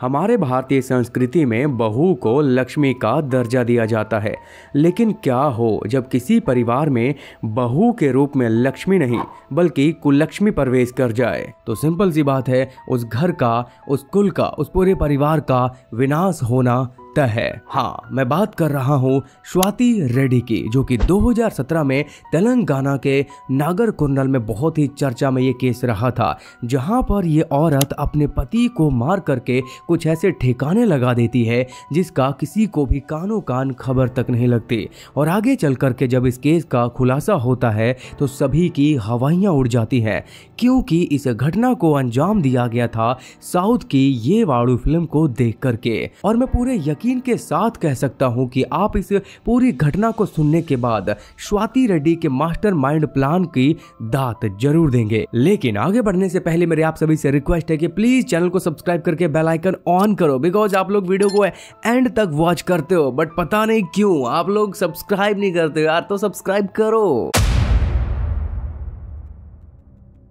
हमारे भारतीय संस्कृति में बहू को लक्ष्मी का दर्जा दिया जाता है लेकिन क्या हो जब किसी परिवार में बहू के रूप में लक्ष्मी नहीं बल्कि कुलक्ष्मी प्रवेश कर जाए तो सिंपल सी बात है उस घर का उस कुल का उस पूरे परिवार का विनाश होना लगता है हाँ मैं बात कर रहा हूँ स्वाति रेड्डी की जो कि 2017 में तेलंगाना के नागर कुंडल में बहुत ही चर्चा में ये केस रहा था जहाँ पर ये औरत अपने पति को मार करके कुछ ऐसे ठिकाने लगा देती है जिसका किसी को भी कानों कान खबर तक नहीं लगती और आगे चल करके जब इस केस का खुलासा होता है तो सभी की हवाइयाँ उड़ जाती हैं क्योंकि इस घटना को अंजाम दिया गया था साउथ की ये वाड़ू फिल्म को देख करके और मैं पूरे यकीन यकीन के साथ कह सकता हूँ कि आप इस पूरी घटना को सुनने के बाद स्वाति रेड्डी के मास्टरमाइंड प्लान की दात जरूर देंगे लेकिन आगे बढ़ने से पहले मेरे आप सभी से रिक्वेस्ट है कि प्लीज चैनल को सब्सक्राइब करके बेल आइकन ऑन करो बिकॉज आप लोग वीडियो को एंड तक वॉच करते हो बट पता नहीं क्यों आप लोग सब्सक्राइब नहीं करते यार तो सब्सक्राइब करो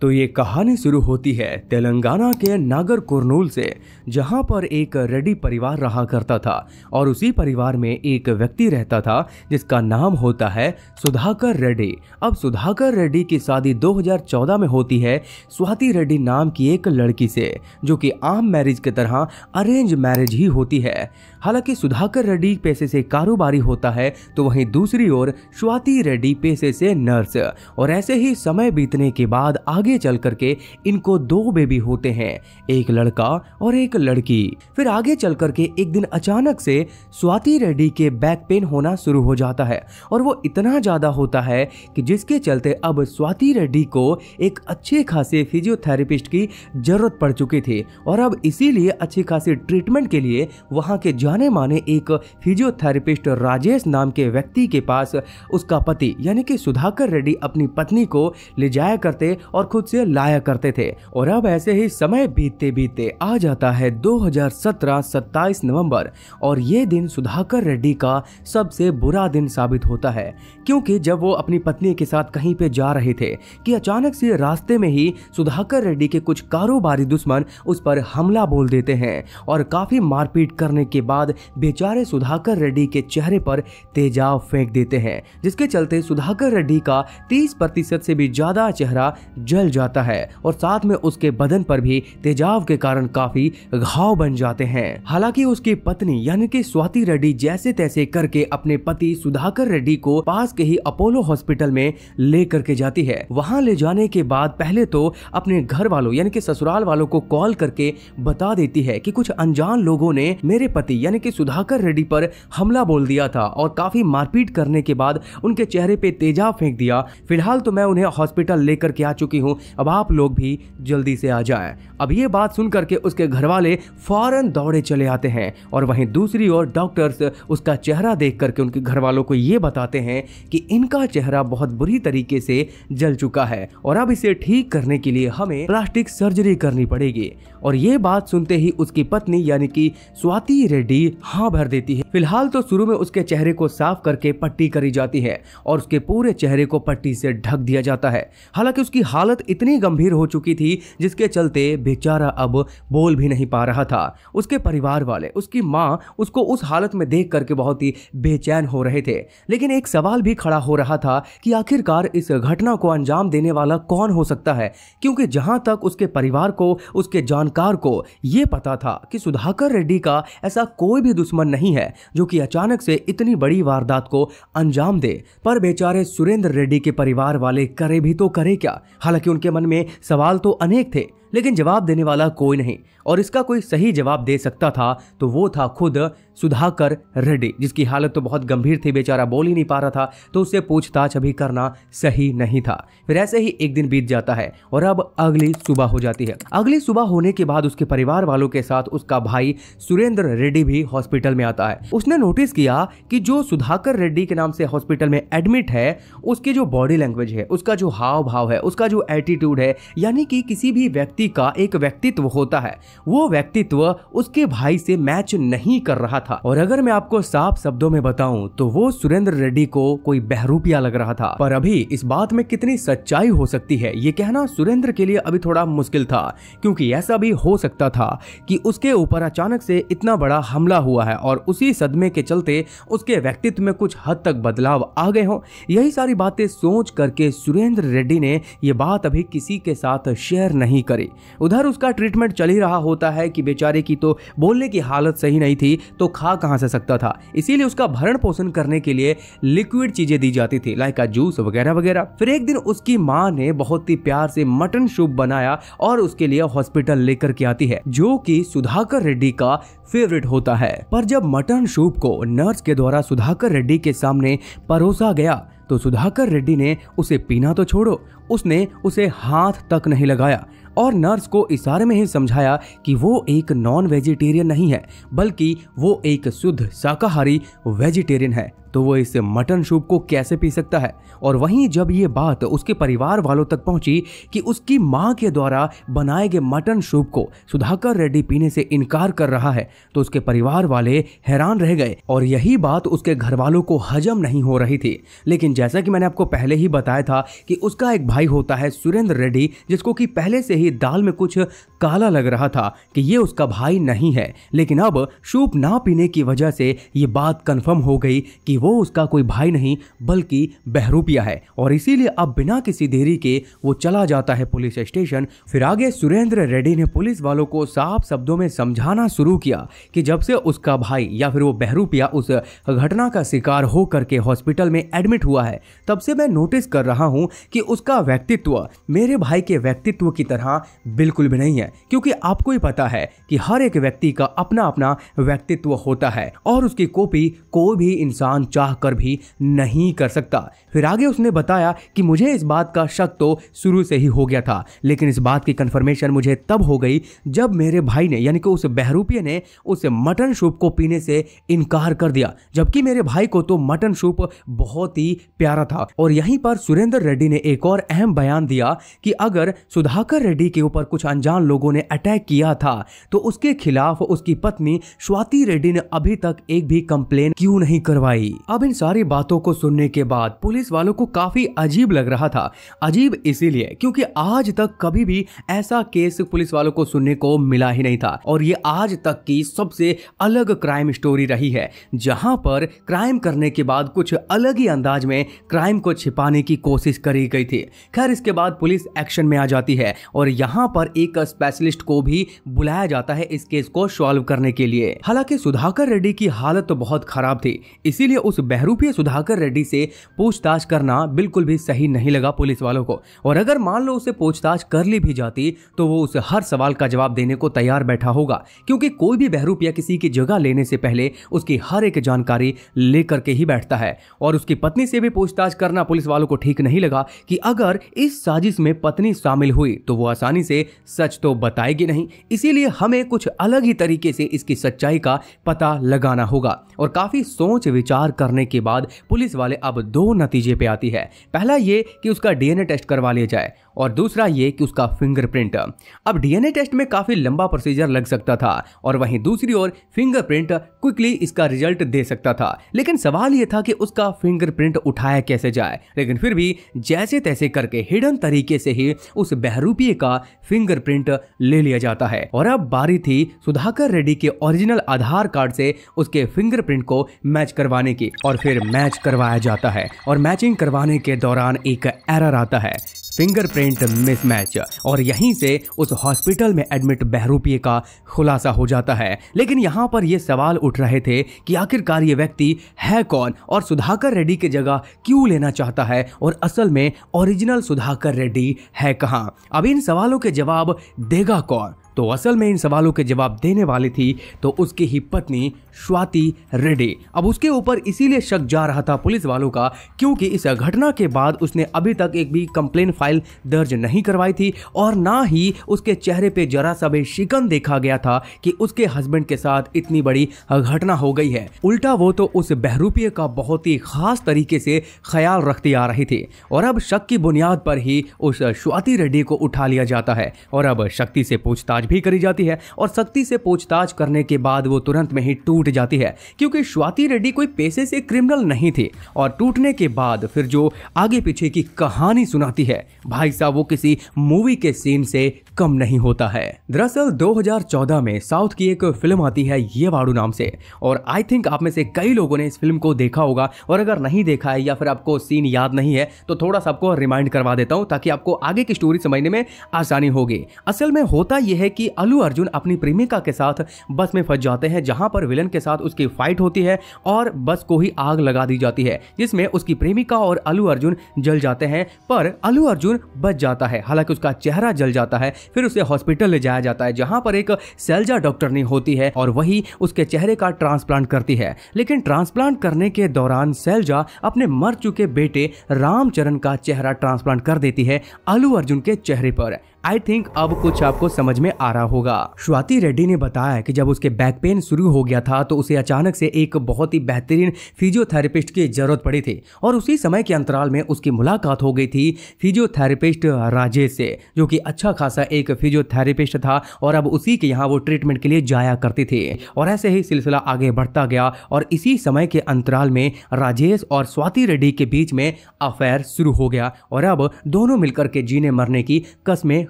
तो ये कहानी शुरू होती है तेलंगाना के नागर कुरनूल से जहाँ पर एक रेड्डी परिवार रहा करता था और उसी परिवार में एक व्यक्ति रहता था जिसका नाम होता है सुधाकर रेड्डी अब सुधाकर रेड्डी की शादी 2014 में होती है स्वाति रेड्डी नाम की एक लड़की से जो कि आम मैरिज की तरह अरेंज मैरिज ही होती है हालांकि सुधाकर रेड्डी पैसे से कारोबारी होता है तो वहीं दूसरी ओर स्वाति रेड्डी पैसे से नर्स और ऐसे ही समय बीतने के बाद आगे आगे चल करके इनको दो बेबी होते हैं एक लड़का और एक लड़की फिर आगे चल करके एक दिन अचानक से स्वाति रेड्डी के बैक पेन होना शुरू हो जाता है और वो इतना ज़्यादा होता है कि जिसके चलते अब स्वाति रेड्डी को एक अच्छे खासे फिजियोथेरेपिस्ट की ज़रूरत पड़ चुकी थी और अब इसीलिए अच्छी खासी ट्रीटमेंट के लिए वहां के जाने माने एक फिजियोथेरेपिस्ट राजेश नाम के व्यक्ति के पास उसका पति यानी कि सुधाकर रेड्डी अपनी पत्नी को ले जाया करते और खुद से लाया करते थे और अब ऐसे ही समय बीतते बीतते आ जाता है 2017 27 नवंबर और ये दिन सुधाकर रेड्डी का सबसे बुरा दिन साबित होता है क्योंकि जब वो अपनी पत्नी के साथ कहीं पे जा रहे थे कि अचानक से रास्ते में ही सुधाकर रेड्डी के कुछ कारोबारी दुश्मन उस पर हमला बोल देते हैं और काफ़ी मारपीट करने के बाद बेचारे सुधाकर रेड्डी के चेहरे पर तेजाब फेंक देते हैं जिसके चलते सुधाकर रेड्डी का 30 प्रतिशत से भी ज़्यादा चेहरा जल फैल जाता है और साथ में उसके बदन पर भी तेजाब के कारण काफी घाव बन जाते हैं हालांकि उसकी पत्नी यानी कि स्वाति रेड्डी जैसे तैसे करके अपने पति सुधाकर रेड्डी को पास के ही अपोलो हॉस्पिटल में ले करके जाती है वहां ले जाने के बाद पहले तो अपने घर वालों यानी कि ससुराल वालों को कॉल करके बता देती है कि कुछ अनजान लोगों ने मेरे पति यानी कि सुधाकर रेड्डी पर हमला बोल दिया था और काफी मारपीट करने के बाद उनके चेहरे पे तेजाब फेंक दिया फिलहाल तो मैं उन्हें हॉस्पिटल लेकर के आ चुकी हूँ अब आप लोग भी जल्दी से आ जाए अब ये बात सुन करके उसके घर वाले फौरन दौड़े चले आते हैं और वहीं दूसरी ओर डॉक्टर्स उसका चेहरा देख करके उनके घर वालों को ये बताते हैं कि इनका चेहरा बहुत बुरी तरीके से जल चुका है और अब इसे ठीक करने के लिए हमें प्लास्टिक सर्जरी करनी पड़ेगी और ये बात सुनते ही उसकी पत्नी यानी कि स्वाति रेड्डी हाँ भर देती है फिलहाल तो शुरू में उसके चेहरे को साफ करके पट्टी करी जाती है और उसके पूरे चेहरे को पट्टी से ढक दिया जाता है हालांकि उसकी हालत इतनी गंभीर हो चुकी थी जिसके चलते बेचारा अब बोल भी नहीं पा रहा था उसके परिवार वाले उसकी माँ उसको उस हालत में देख करके बहुत ही बेचैन हो रहे थे लेकिन एक सवाल भी खड़ा हो रहा था कि आखिरकार इस घटना को अंजाम देने वाला कौन हो सकता है क्योंकि जहां तक उसके परिवार को उसके जानकार को ये पता था कि सुधाकर रेड्डी का ऐसा कोई भी दुश्मन नहीं है जो कि अचानक से इतनी बड़ी वारदात को अंजाम दे पर बेचारे सुरेंद्र रेड्डी के परिवार वाले करे भी तो करे क्या हालांकि उनके मन में सवाल तो अनेक थे लेकिन जवाब देने वाला कोई नहीं और इसका कोई सही जवाब दे सकता था तो वो था खुद सुधाकर रेड्डी जिसकी हालत तो बहुत गंभीर थी बेचारा बोल ही नहीं पा रहा था तो उससे पूछताछ अभी करना सही नहीं था फिर ऐसे ही एक दिन बीत जाता है और अब अगली सुबह हो जाती है अगली सुबह होने के बाद उसके परिवार वालों के साथ उसका भाई सुरेंद्र रेड्डी भी हॉस्पिटल में आता है उसने नोटिस किया कि जो सुधाकर रेड्डी के नाम से हॉस्पिटल में एडमिट है उसकी जो बॉडी लैंग्वेज है उसका जो हाव भाव है उसका जो एटीट्यूड है यानी कि किसी भी व्यक्ति का एक व्यक्तित्व होता है वो व्यक्तित्व उसके भाई से मैच नहीं कर रहा था और अगर मैं आपको साफ शब्दों में बताऊं तो वो सुरेंद्र रेड्डी को कोई बहरूपिया लग रहा था पर अभी इस बात में कितनी सच्चाई हो सकती है ये कहना सुरेंद्र के लिए अभी थोड़ा मुश्किल था क्योंकि ऐसा भी हो सकता था कि उसके ऊपर अचानक से इतना बड़ा हमला हुआ है और उसी सदमे के चलते उसके व्यक्तित्व में कुछ हद तक बदलाव आ गए हों यही सारी बातें सोच करके सुरेंद्र रेड्डी ने ये बात अभी किसी के साथ शेयर नहीं करी उधर उसका ट्रीटमेंट चल ही रहा होता है कि बेचारे की तो बोलने की हालत सही नहीं थी तो खा कहाँ से सकता था इसीलिए उसका भरण पोषण करने के लिए लिक्विड चीजें दी जाती थी लाइक जूस वगैरह वगैरह फिर एक दिन उसकी माँ ने बहुत ही प्यार से मटन सूप बनाया और उसके लिए हॉस्पिटल लेकर के आती है जो कि सुधाकर रेड्डी का फेवरेट होता है पर जब मटन सूप को नर्स के द्वारा सुधाकर रेड्डी के सामने परोसा गया तो सुधाकर रेड्डी ने उसे पीना तो छोड़ो उसने उसे हाथ तक नहीं लगाया और नर्स को इशारे में ही समझाया कि वो एक नॉन वेजिटेरियन नहीं है बल्कि वो एक शुद्ध शाकाहारी वेजिटेरियन है तो वो इस मटन सूप को कैसे पी सकता है और वहीं जब ये बात उसके परिवार वालों तक पहुंची कि उसकी माँ के द्वारा बनाए गए मटन सूप को सुधाकर रेड्डी पीने से इनकार कर रहा है तो उसके परिवार वाले हैरान रह गए और यही बात उसके घर वालों को हजम नहीं हो रही थी लेकिन जैसा कि मैंने आपको पहले ही बताया था कि उसका एक भाई होता है सुरेंद्र रेड्डी जिसको कि पहले से ही दाल में कुछ काला लग रहा था कि ये उसका भाई नहीं है लेकिन अब सूप ना पीने की वजह से ये बात कन्फर्म हो गई कि वो उसका कोई भाई नहीं बल्कि बहरूपिया है और इसीलिए अब बिना किसी देरी के वो चला जाता है पुलिस स्टेशन फिर आगे सुरेंद्र रेड्डी ने पुलिस वालों को साफ शब्दों में समझाना शुरू किया कि जब से उसका भाई या फिर वो बहरूपिया उस घटना का शिकार हो करके हॉस्पिटल में एडमिट हुआ है तब से मैं नोटिस कर रहा हूँ कि उसका व्यक्तित्व मेरे भाई के व्यक्तित्व की तरह बिल्कुल भी नहीं है क्योंकि आपको ही पता है कि हर एक व्यक्ति का अपना अपना व्यक्तित्व होता है और उसकी कॉपी कोई भी इंसान चाह कर भी नहीं कर सकता फिर आगे उसने बताया कि मुझे इस बात का शक तो शुरू से ही हो गया था लेकिन इस बात की कंफर्मेशन मुझे तब हो गई जब मेरे भाई ने यानी कि उस बहरूपिया ने उस मटन सूप को पीने से इनकार कर दिया जबकि मेरे भाई को तो मटन सूप बहुत ही प्यारा था और यहीं पर सुरेंद्र रेड्डी ने एक और अहम बयान दिया कि अगर सुधाकर रेड्डी के ऊपर कुछ अनजान लोगों ने अटैक किया था तो उसके खिलाफ उसकी पत्नी स्वाति रेड्डी ने अभी तक एक भी कंप्लेन क्यों नहीं करवाई अब इन सारी बातों को सुनने के बाद पुलिस वालों को काफी अजीब लग रहा था अजीब इसीलिए क्योंकि आज तक कभी भी ऐसा केस पुलिस वालों को सुनने को मिला ही नहीं था और ये आज तक की सबसे अलग क्राइम स्टोरी रही है जहां पर क्राइम करने के बाद कुछ अलग ही अंदाज में क्राइम को छिपाने की कोशिश करी गई थी खैर इसके बाद पुलिस एक्शन में आ जाती है और यहाँ पर एक स्पेशलिस्ट को भी बुलाया जाता है इस केस को सॉल्व करने के लिए हालांकि सुधाकर रेड्डी की हालत तो बहुत खराब थी इसीलिए उस बहरूपीय सुधाकर रेड्डी से पूछताछ करना बिल्कुल भी सही नहीं लगा पुलिस वालों को और अगर मान लो उसे पूछताछ कर ली भी जाती तो वो उस हर सवाल का जवाब देने को तैयार बैठा होगा क्योंकि कोई भी बहरूपिया किसी की जगह लेने से पहले उसकी हर एक जानकारी लेकर के ही बैठता है और उसकी पत्नी से भी पूछताछ करना पुलिस वालों को ठीक नहीं लगा कि अगर इस साजिश में पत्नी शामिल हुई तो वो आसानी से सच तो बताएगी नहीं इसीलिए हमें कुछ अलग ही तरीके से इसकी सच्चाई का पता लगाना होगा और काफी सोच विचार करने के बाद पुलिस वाले अब दो नतीजे पे आती है पहला ये कि उसका डीएनए टेस्ट करवा लिया जाए और दूसरा ये कि उसका फिंगरप्रिंट अब डीएनए टेस्ट में काफ़ी लंबा प्रोसीजर लग सकता था और वहीं दूसरी ओर फिंगरप्रिंट क्विकली इसका रिजल्ट दे सकता था लेकिन सवाल ये था कि उसका फिंगरप्रिंट उठाया कैसे जाए लेकिन फिर भी जैसे तैसे करके हिडन तरीके से ही उस बहरूपीय का फिंगरप्रिंट ले लिया जाता है और अब बारी थी सुधाकर रेड्डी के ओरिजिनल आधार कार्ड से उसके फिंगरप्रिंट को मैच करवाने की और फिर मैच करवाया जाता है और मैचिंग करवाने के दौरान एक एरर आता है फिंगरप्रिंट मिसमैच और यहीं से उस हॉस्पिटल में एडमिट बहरूपिए का खुलासा हो जाता है लेकिन यहाँ पर ये सवाल उठ रहे थे कि आखिरकार ये व्यक्ति है कौन और सुधाकर रेड्डी की जगह क्यों लेना चाहता है और असल में ओरिजिनल सुधाकर रेड्डी है कहाँ अब इन सवालों के जवाब देगा कौन तो असल में इन सवालों के जवाब देने वाली थी तो उसकी ही पत्नी स्वाति रेड्डी अब उसके ऊपर इसीलिए शक जा रहा था पुलिस वालों का क्योंकि इस घटना के बाद उसने अभी तक एक भी कंप्लेन फाइल दर्ज नहीं करवाई थी और ना ही उसके चेहरे पे जरा सा भी शिकन देखा गया था कि उसके हस्बैंड के साथ इतनी बड़ी घटना हो गई है उल्टा वो तो उस बहरूपीय का बहुत ही खास तरीके से ख्याल रखती आ रही थी और अब शक की बुनियाद पर ही उस स्वाति रेड्डी को उठा लिया जाता है और अब शक्ति से पूछताछ पूछताछ भी करी जाती है और सख्ती से पूछताछ करने के बाद वो तुरंत में ही टूट जाती है क्योंकि स्वाति रेड्डी कोई पैसे से क्रिमिनल नहीं थी और टूटने के बाद फिर जो आगे पीछे की कहानी सुनाती है भाई साहब वो किसी मूवी के सीन से कम नहीं होता है दरअसल 2014 में साउथ की एक फिल्म आती है ये वाड़ू नाम से और आई थिंक आप में से कई लोगों ने इस फिल्म को देखा होगा और अगर नहीं देखा है या फिर आपको सीन याद नहीं है तो थोड़ा सा आपको रिमाइंड करवा देता हूँ ताकि आपको आगे की स्टोरी समझने में आसानी होगी असल में होता यह है कि अलू अर्जुन अपनी प्रेमिका के साथ बस में फंस जाते हैं जहां पर विलन के साथ उसकी फाइट होती है और बस को ही आग लगा दी जाती है जिसमें उसकी प्रेमिका और अलू अर्जुन जल जाते हैं पर अलू अर्जुन बच जाता है हालांकि उसका चेहरा जल जाता है फिर उसे हॉस्पिटल ले जाया जाता है जहां पर एक सेल्जा डॉक्टरनी होती है और वही उसके चेहरे का ट्रांसप्लांट करती है लेकिन ट्रांसप्लांट करने के दौरान सैलजा अपने मर चुके बेटे रामचरण का चेहरा ट्रांसप्लांट कर देती है अलू अर्जुन के चेहरे पर आई थिंक अब कुछ आपको समझ में आ रहा होगा स्वाति रेड्डी ने बताया कि जब उसके बैक पेन शुरू हो गया था तो उसे अचानक से एक बहुत ही बेहतरीन फिजियोथेरेपिस्ट की जरूरत पड़ी थी और उसी समय के अंतराल में उसकी मुलाकात हो गई थी फिजियोथेरेपिस्ट राजेश से जो कि अच्छा खासा एक फिजियोथेरेपिस्ट था और अब उसी के यहाँ वो ट्रीटमेंट के लिए जाया करती थी और ऐसे ही सिलसिला आगे बढ़ता गया और इसी समय के अंतराल में राजेश और स्वाति रेड्डी के बीच में अफेयर शुरू हो गया और अब दोनों मिलकर के जीने मरने की कस्में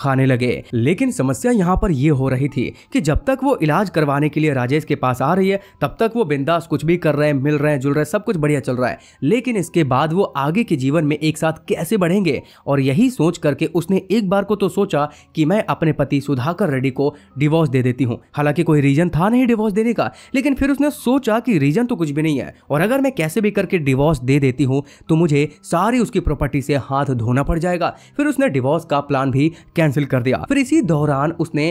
खाने लगे लेकिन समस्या यहाँ पर यह हो रही थी कि जब तक वो इलाज करवाने के लिए राजेश के पास आ रही है तब तक वो बिंदास कुछ भी कर रहे हैं मिल रहे हैं जुल रहे हैं सब कुछ बढ़िया चल रहा है लेकिन इसके बाद वो आगे के जीवन में एक साथ कैसे बढ़ेंगे और यही सोच करके उसने एक बार को तो सोचा कि मैं अपने पति सुधाकर रेड्डी को डिवोर्स दे देती हूँ हालांकि कोई रीजन था नहीं डिवोर्स देने का लेकिन फिर उसने सोचा कि रीजन तो कुछ भी नहीं है और अगर मैं कैसे भी करके डिवोर्स दे देती हूँ तो मुझे सारी उसकी प्रॉपर्टी से हाथ धोना पड़ जाएगा फिर उसने डिवोर्स का प्लान भी कैंसिल कर दिया फिर इसी दौरान उसने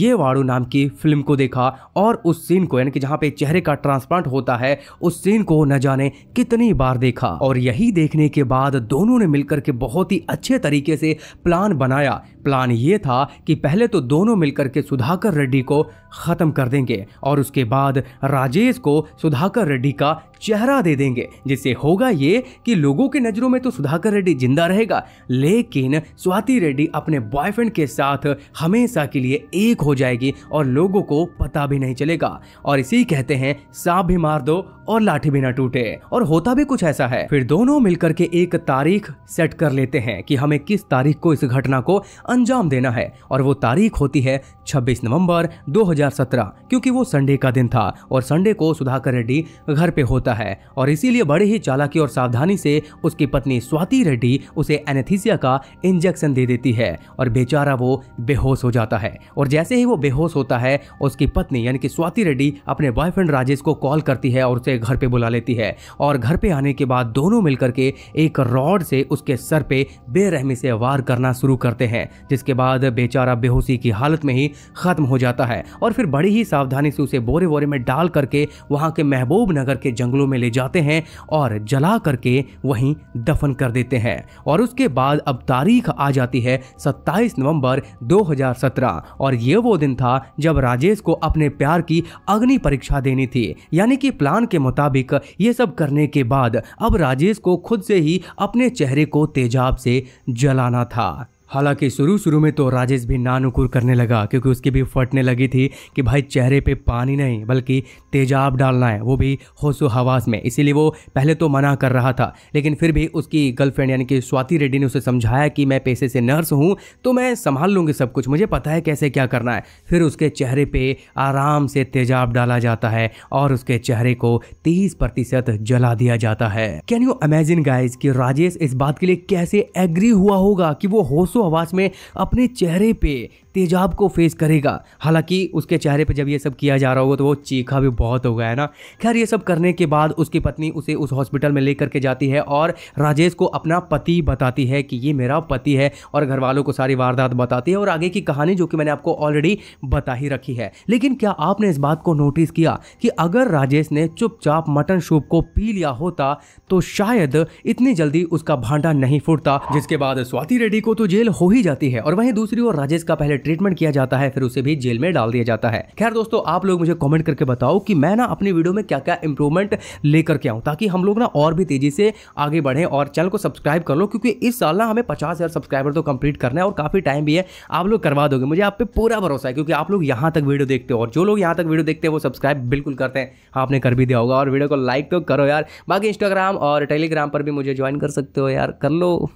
ये वाड़ू नाम की फिल्म को देखा और उस सीन को यानी कि जहाँ पे चेहरे का ट्रांसप्लांट होता है उस सीन को न जाने कितनी बार देखा और यही देखने के बाद दोनों ने मिलकर के बहुत ही अच्छे तरीके से प्लान बनाया प्लान ये था कि पहले तो दोनों मिलकर के सुधाकर रेड्डी को खत्म कर देंगे और उसके बाद राजेश को सुधाकर रेड्डी का चेहरा दे देंगे जिससे होगा ये कि लोगों की नजरों में तो सुधाकर रेड्डी जिंदा रहेगा लेकिन स्वाति रेड्डी अपने बॉय बॉयफ्रेंड के साथ हमेशा के लिए एक हो जाएगी और लोगों को पता भी नहीं चलेगा और इसी कहते हैं सांप भी मार दो और लाठी भी ना टूटे और होता भी कुछ ऐसा है फिर दोनों मिलकर के एक तारीख सेट कर लेते हैं कि हमें किस तारीख को इस घटना को अंजाम देना है और वो तारीख होती है 26 नवंबर 2017 क्योंकि वो संडे का दिन था और संडे को सुधाकर रेड्डी घर पे होता है और इसीलिए बड़े ही चालाकी और सावधानी से उसकी पत्नी स्वाति रेड्डी उसे एनेथीसिया का इंजेक्शन दे देती है और बेचारा वो बेहोश हो जाता है और जैसे ही वो बेहोश होता है उसकी पत्नी यानी कि स्वाति रेड्डी अपने बॉयफ्रेंड राजेश को कॉल करती है और उसे घर पे बुला लेती है और घर पे आने के बाद दोनों मिलकर के एक रॉड से उसके सर पे बेरहमी से वार करना शुरू करते हैं जिसके बाद बेचारा बेहोशी की हालत में ही खत्म हो जाता है और फिर बड़ी ही सावधानी से उसे बोरे वोरे में डाल करके वहाँ के महबूब नगर के जंगलों में ले जाते हैं और जला करके वहीं दफन कर देते हैं और उसके बाद अब तारीख आ जाती है सत्ताईस 26 नवंबर 2017 और ये वो दिन था जब राजेश को अपने प्यार की अग्नि परीक्षा देनी थी यानी कि प्लान के मुताबिक ये सब करने के बाद अब राजेश को खुद से ही अपने चेहरे को तेजाब से जलाना था हालांकि शुरू शुरू में तो राजेश भी नानुकुर करने लगा क्योंकि उसकी भी फटने लगी थी कि भाई चेहरे पे पानी नहीं बल्कि तेजाब डालना है वो भी होशो हवास में इसीलिए वो पहले तो मना कर रहा था लेकिन फिर भी उसकी गर्लफ्रेंड यानी कि स्वाति रेड्डी ने उसे समझाया कि मैं पैसे से नर्स हूँ तो मैं संभाल लूँगी सब कुछ मुझे पता है कैसे क्या करना है फिर उसके चेहरे पर आराम से तेजाब डाला जाता है और उसके चेहरे को तीस प्रतिशत जला दिया जाता है कैन यू अमेजिन गाइज कि राजेश इस बात के लिए कैसे एग्री हुआ होगा कि वो होश आवाज में अपने चेहरे पे तेजाब को फेस करेगा हालांकि उसके चेहरे पर जब ये सब किया जा रहा होगा तो वो चीखा भी बहुत हो गया है ना खैर ये सब करने के बाद उसकी पत्नी उसे उस हॉस्पिटल में ले के जाती है और राजेश को अपना पति बताती है कि ये मेरा पति है और घर वालों को सारी वारदात बताती है और आगे की कहानी जो कि मैंने आपको ऑलरेडी बता ही रखी है लेकिन क्या आपने इस बात को नोटिस किया कि अगर राजेश ने चुपचाप मटन सूप को पी लिया होता तो शायद इतनी जल्दी उसका भांडा नहीं फूटता जिसके बाद स्वाति रेड्डी को तो जेल हो ही जाती है और वहीं दूसरी ओर राजेश का पहले ट्रीटमेंट किया जाता है फिर उसे भी जेल में डाल दिया जाता है खैर दोस्तों आप लोग मुझे कॉमेंट करके बताओ कि मैं ना अपनी वीडियो में क्या क्या इंप्रूवमेंट लेकर के आऊँ ताकि हम लोग ना और भी तेजी से आगे बढ़ें और चैनल को सब्सक्राइब कर लो क्योंकि इस साल ना हमें पचास हज़ार सब्सक्राइबर तो कंप्लीट करना है और काफ़ी टाइम भी है आप लोग करवा दोगे मुझे आप पे पूरा भरोसा है क्योंकि आप लोग यहाँ तक वीडियो देखते हो और जो लोग यहाँ तक वीडियो देखते हैं वो सब्सक्राइब बिल्कुल करते हैं आपने कर भी दिया होगा और वीडियो को लाइक तो करो यार बाकी इंस्टाग्राम और टेलीग्राम पर भी मुझे ज्वाइन कर सकते हो यार कर लो